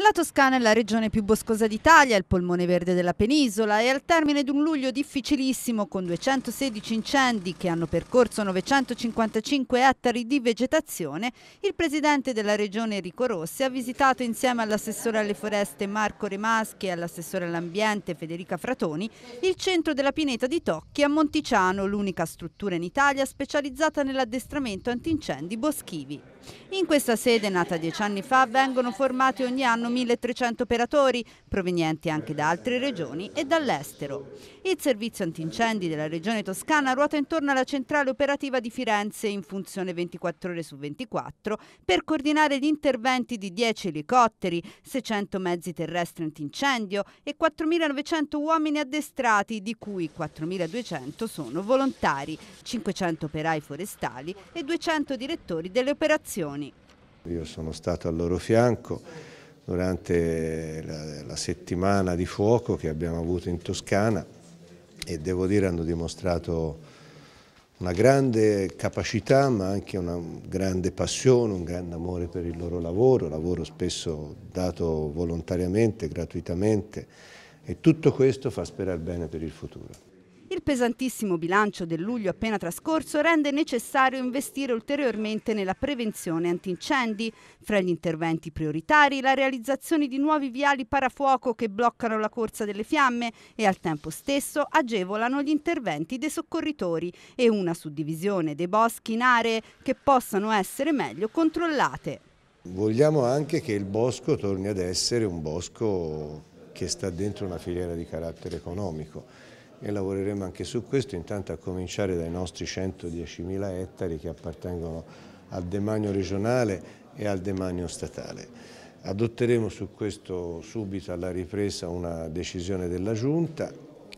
La Toscana è la regione più boscosa d'Italia, il polmone verde della penisola e al termine di un luglio difficilissimo con 216 incendi che hanno percorso 955 ettari di vegetazione, il presidente della regione Enrico Rossi ha visitato insieme all'assessore alle foreste Marco Remaschi e all'assessore all'ambiente Federica Fratoni il centro della pineta di Tocchi a Monticiano, l'unica struttura in Italia specializzata nell'addestramento antincendi boschivi. In questa sede, nata dieci anni fa, vengono formati ogni anno 1300 operatori, provenienti anche da altre regioni e dall'estero. Il servizio antincendi della regione toscana ruota intorno alla centrale operativa di Firenze in funzione 24 ore su 24 per coordinare gli interventi di 10 elicotteri, 600 mezzi terrestri antincendio e 4.900 uomini addestrati, di cui 4.200 sono volontari, 500 operai forestali e 200 direttori delle operazioni azioni. Io sono stato al loro fianco durante la, la settimana di fuoco che abbiamo avuto in Toscana e devo dire hanno dimostrato una grande capacità ma anche una grande passione, un grande amore per il loro lavoro, lavoro spesso dato volontariamente, gratuitamente e tutto questo fa sperare bene per il futuro. Il pesantissimo bilancio del luglio appena trascorso rende necessario investire ulteriormente nella prevenzione antincendi. Fra gli interventi prioritari la realizzazione di nuovi viali parafuoco che bloccano la corsa delle fiamme e al tempo stesso agevolano gli interventi dei soccorritori e una suddivisione dei boschi in aree che possano essere meglio controllate. Vogliamo anche che il bosco torni ad essere un bosco che sta dentro una filiera di carattere economico e lavoreremo anche su questo, intanto a cominciare dai nostri 110.000 ettari che appartengono al demanio regionale e al demanio statale. Adotteremo su questo subito alla ripresa una decisione della Giunta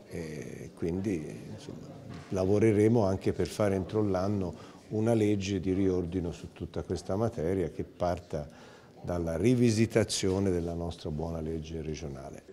e quindi insomma, lavoreremo anche per fare entro l'anno una legge di riordino su tutta questa materia che parta dalla rivisitazione della nostra buona legge regionale.